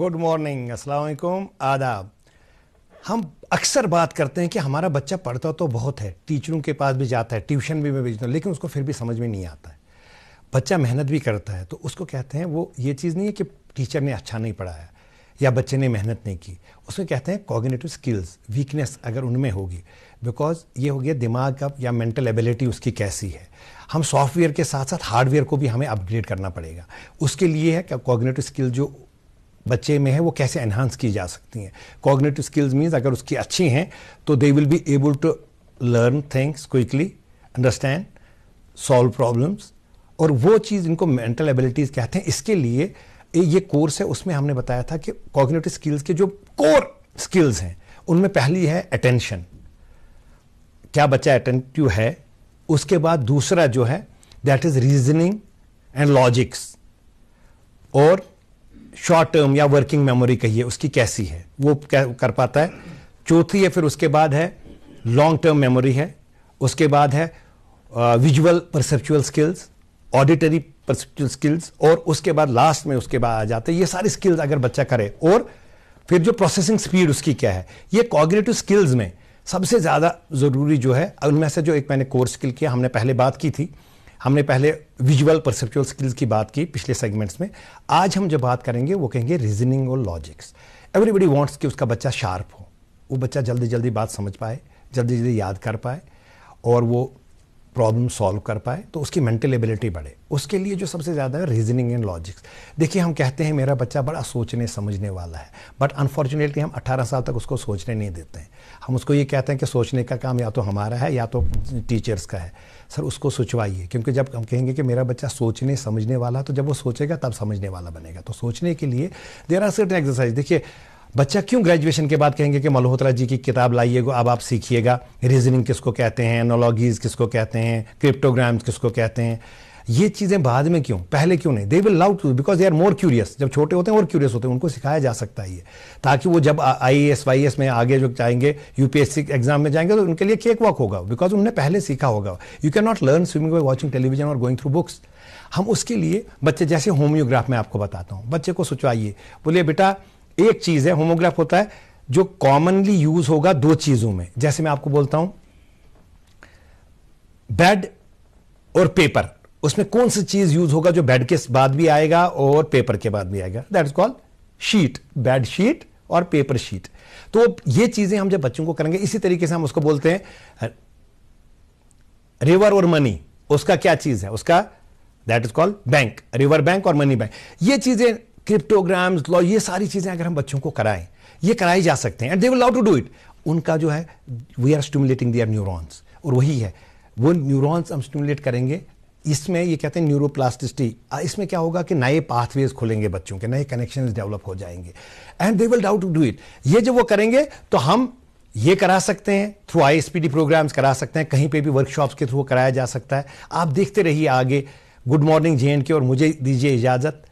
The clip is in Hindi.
गुड मॉर्निंग असलकुम आदाब हम अक्सर बात करते हैं कि हमारा बच्चा पढ़ता तो बहुत है टीचरों के पास भी जाता है ट्यूशन भी मैं भेजता हूँ लेकिन उसको फिर भी समझ में नहीं आता है बच्चा मेहनत भी करता है तो उसको कहते हैं वो ये चीज़ नहीं है कि टीचर ने अच्छा नहीं पढ़ाया या बच्चे ने मेहनत नहीं की उसको कहते हैं कॉगनेटिव स्किल्स वीकनेस अगर उनमें होगी बिकॉज ये हो गया दिमाग का या मेंटल एबिलिटी उसकी कैसी है हम सॉफ्टवेयर के साथ साथ हार्डवेयर को भी हमें अपग्रेड करना पड़ेगा उसके लिए है क्या कॉग्नेटिव स्किल जो बच्चे में है वो कैसे एनहांस की जा सकती हैं कॉग्नेटिव स्किल्स मीन्स अगर उसकी अच्छी हैं तो they will be able to learn things quickly understand solve problems और वो चीज़ इनको मेंटल एबिलिटीज़ कहते हैं इसके लिए ये कोर्स है उसमें हमने बताया था कि कॉग्नेटिव स्किल्स के जो कोर स्किल्स हैं उनमें पहली है अटेंशन क्या बच्चा अटेंटिव है उसके बाद दूसरा जो है that is reasoning and logics और शॉर्ट टर्म या वर्किंग मेमोरी कहिए उसकी कैसी है वो कर पाता है चौथी है फिर उसके बाद है लॉन्ग टर्म मेमोरी है उसके बाद है visual perceptual skills auditory perceptual skills और उसके बाद लास्ट में उसके बाद आ जाते हैं ये सारी स्किल्स अगर बच्चा करे और फिर जो प्रोसेसिंग स्पीड उसकी क्या है ये कॉग्रेटिव स्किल्स में सबसे ज़्यादा ज़रूरी जो है उनमें से जो एक मैंने कोर्स स्किल किया हमने पहले बात की थी हमने पहले विजुअल परसेप्चुअल स्किल्स की बात की पिछले सेगमेंट्स में आज हम जब बात करेंगे वो कहेंगे रीजनिंग और लॉजिक्स एवरीबडी वॉन्ट्स कि उसका बच्चा शार्प हो वो बच्चा जल्दी जल्दी बात समझ पाए जल्दी जल्दी याद कर पाए और वो प्रॉब्लम सॉल्व कर पाए तो उसकी मेंटल एबिलिटी बढ़े उसके लिए जो सबसे ज़्यादा है रीजनिंग एंड लॉजिक्स देखिए हम कहते हैं मेरा बच्चा बड़ा सोचने समझने वाला है बट अनफॉर्चुनेटली हम 18 साल तक उसको सोचने नहीं देते हैं हम उसको ये कहते हैं कि सोचने का काम या तो हमारा है या तो टीचर्स का है सर उसको सोचवाइए क्योंकि जब हम कहेंगे कि मेरा बच्चा सोचने समझने वाला तो जब वो सोचेगा तब समझने वाला बनेगा तो सोचने के लिए देर आर सर्टन एक्सरसाइज देखिए बच्चा क्यों ग्रेजुएशन के बाद कहेंगे कि मल्होत्रा जी की किताब लाइएगा अब आप सीखिएगा रीजनिंग किसको कहते हैं एनोलॉजीज किसको कहते हैं क्रिप्टोग्राम्स किसको कहते हैं ये चीज़ें बाद में क्यों पहले क्यों नहीं they will love to because they are more curious जब छोटे होते हैं और क्यूरियस होते हैं उनको सिखाया जा सकता है ये ताकि वो जब आई एस वाई एस में आगे जो जाएंगे यूपीएससी एग्जाम में जाएंगे तो उनके लिए केक वॉक होगा बिकॉज उनने पहले सीखा होगा you can not learn swimming by watching television और गोइंग थ्रू बुक्स हम उसके लिए बच्चे जैसे होम्योग्राफ में आपको बताता हूँ बच्चे को सोचवाइए बोलिए बेटा एक चीज है होमोग्राफ होता है जो कॉमनली यूज होगा दो चीजों में जैसे मैं आपको बोलता हूं बेड और पेपर उसमें कौन सी चीज यूज होगा जो बेड के बाद भी आएगा और पेपर के बाद भी आएगा that is called sheet bed sheet और पेपर शीट तो ये चीजें हम जब बच्चों को करेंगे इसी तरीके से हम उसको बोलते हैं रिवर और मनी उसका क्या चीज है उसका that is called bank river bank और मनी बैंक ये चीजें क्रिप्टोग्राम्स लॉ ये सारी चीज़ें अगर हम बच्चों को कराएं ये कराई जा सकते हैं and they will love to do it उनका जो है we are stimulating their neurons और वही है वो न्यूरॉन्स हम स्टिमुलेट करेंगे इसमें ये कहते हैं न्यूरोप्लास्टिसिटी इसमें क्या होगा कि नए पाथवेज खुलेंगे बच्चों के नए कनेक्शन डेवलप हो जाएंगे and they will doubt to do it ये जब वो करेंगे तो हम ये करा सकते हैं थ्रू आईएसपीडी प्रोग्राम्स करा सकते हैं कहीं पे भी वर्कशॉप्स के थ्रू कराया जा सकता है आप देखते रहिए आगे गुड मॉर्निंग जे के और मुझे दीजिए इजाज़त